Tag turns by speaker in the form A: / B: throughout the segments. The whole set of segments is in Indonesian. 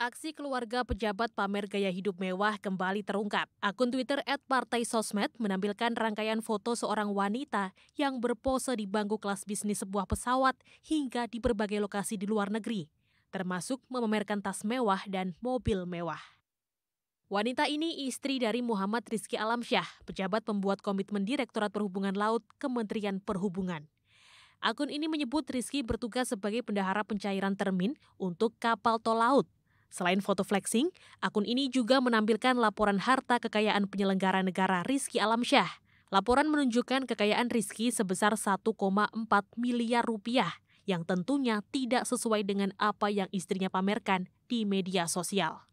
A: Aksi keluarga pejabat pamer gaya hidup mewah kembali terungkap. Akun Twitter at Partai Sosmed menampilkan rangkaian foto seorang wanita yang berpose di bangku kelas bisnis sebuah pesawat hingga di berbagai lokasi di luar negeri, termasuk memamerkan tas mewah dan mobil mewah. Wanita ini istri dari Muhammad Rizky Alamsyah, pejabat pembuat komitmen Direktorat Perhubungan Laut Kementerian Perhubungan. Akun ini menyebut Rizky bertugas sebagai pendahara pencairan termin untuk kapal tol laut Selain foto flexing, akun ini juga menampilkan laporan harta kekayaan penyelenggara negara Rizky Alamsyah. Laporan menunjukkan kekayaan Rizky sebesar 1,4 miliar rupiah yang tentunya tidak sesuai dengan apa yang istrinya pamerkan di media sosial.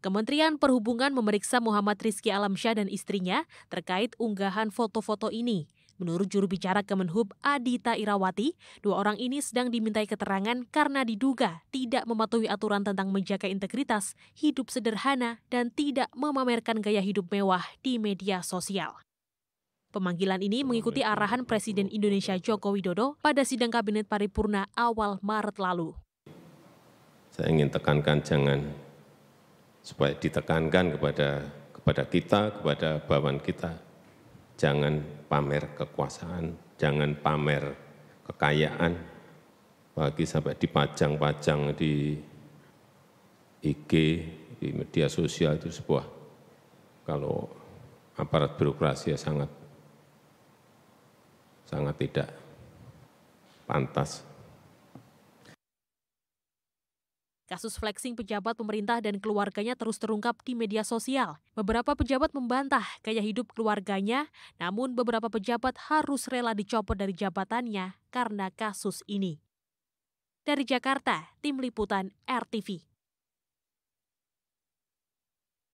A: Kementerian Perhubungan memeriksa Muhammad Rizky Alamsyah dan istrinya terkait unggahan foto-foto ini. Menurut juru bicara Kemenhub Adita Irawati, dua orang ini sedang dimintai keterangan karena diduga tidak mematuhi aturan tentang menjaga integritas, hidup sederhana, dan tidak memamerkan gaya hidup mewah di media sosial. Pemanggilan ini mengikuti arahan Presiden Indonesia Joko Widodo pada sidang Kabinet Paripurna awal Maret lalu.
B: Saya ingin tekankan jangan supaya ditekankan kepada kepada kita, kepada bawahan kita, jangan pamer kekuasaan, jangan pamer kekayaan, bagi sampai dipajang-pajang di IG, di media sosial itu sebuah, kalau aparat birokrasi ya sangat sangat tidak pantas.
A: Kasus flexing pejabat pemerintah dan keluarganya terus terungkap di media sosial. Beberapa pejabat membantah gaya hidup keluarganya, namun beberapa pejabat harus rela dicopot dari jabatannya karena kasus ini. Dari Jakarta, Tim Liputan RTV.